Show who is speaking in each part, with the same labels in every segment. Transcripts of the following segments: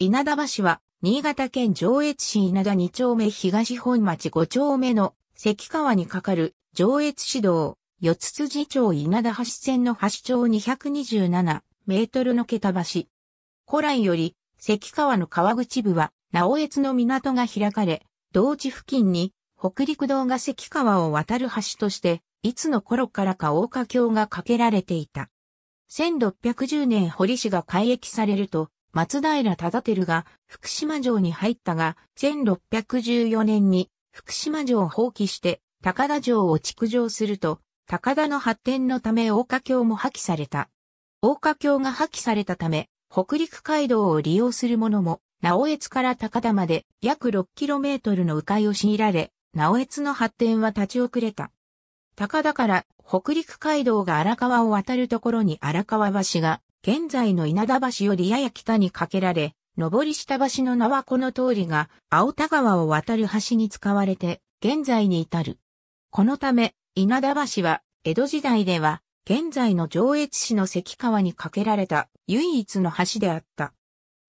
Speaker 1: 稲田橋は、新潟県上越市稲田2丁目東本町5丁目の関川に架かる上越市道、四つ辻町稲田橋線の橋長227メートルの桁橋。古来より、関川の川口部は、直越の港が開かれ、同地付近に北陸道が関川を渡る橋として、いつの頃からか大架橋が架けられていた。1610年堀市が開駅されると、松平忠輝が福島城に入ったが、1614年に福島城を放棄して高田城を築城すると、高田の発展のため大花橋も破棄された。大花橋が破棄されたため、北陸街道を利用する者も、直江津から高田まで約 6km の迂回を強いられ、直江津の発展は立ち遅れた。高田から北陸街道が荒川を渡るところに荒川橋が現在の稲田橋よりやや北に架けられ、上り下橋の名はこの通りが、青田川を渡る橋に使われて、現在に至る。このため、稲田橋は、江戸時代では、現在の上越市の関川に架けられた唯一の橋であった。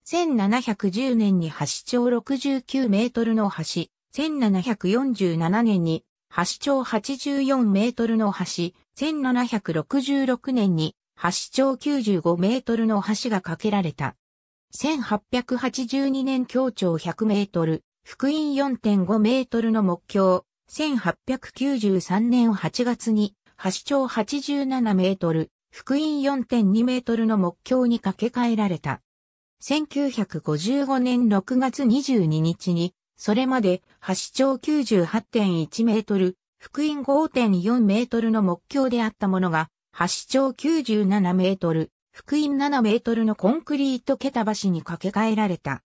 Speaker 1: 1710年に橋長69メートルの橋、1747年に橋長84メートルの橋、1766年に橋長95メートルの橋が架けられた。1882年強長100メートル、福音4.5メートルの目標、1893年8月に、橋長87メートル、福音4.2メートルの目標に架け替えられた。1955年6月22日に、それまで橋長98.1メートル、福音5.4メートルの目標であったものが、橋長97メートル、福音7メートルのコンクリート桁橋に架け替えられた。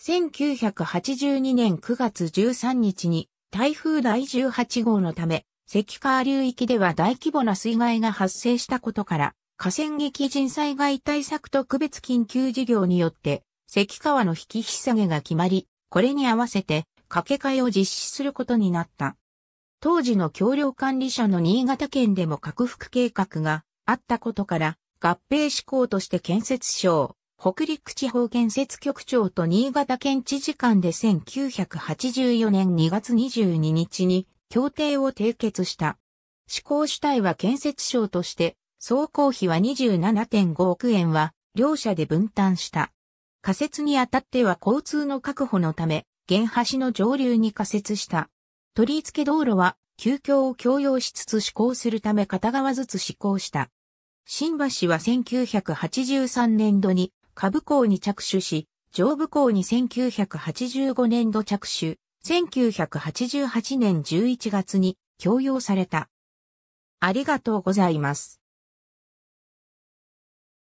Speaker 1: 1982年9月13日に台風第18号のため、関川流域では大規模な水害が発生したことから、河川激甚災害対策特別緊急事業によって、関川の引き引き下げが決まり、これに合わせて架け替えを実施することになった。当時の橋梁管理者の新潟県でも拡幅計画があったことから、合併志向として建設省、北陸地方建設局長と新潟県知事間で1984年2月22日に協定を締結した。施行主体は建設省として、総工費は27.5億円は、両社で分担した。仮設にあたっては交通の確保のため、原橋の上流に仮設した。取り付け道路は、急遽を強要しつつ施行するため片側ずつ施行した。新橋は1983年度に下部港に着手し、上部港に1985年度着手、1988年11月に強要された。ありがとうございます。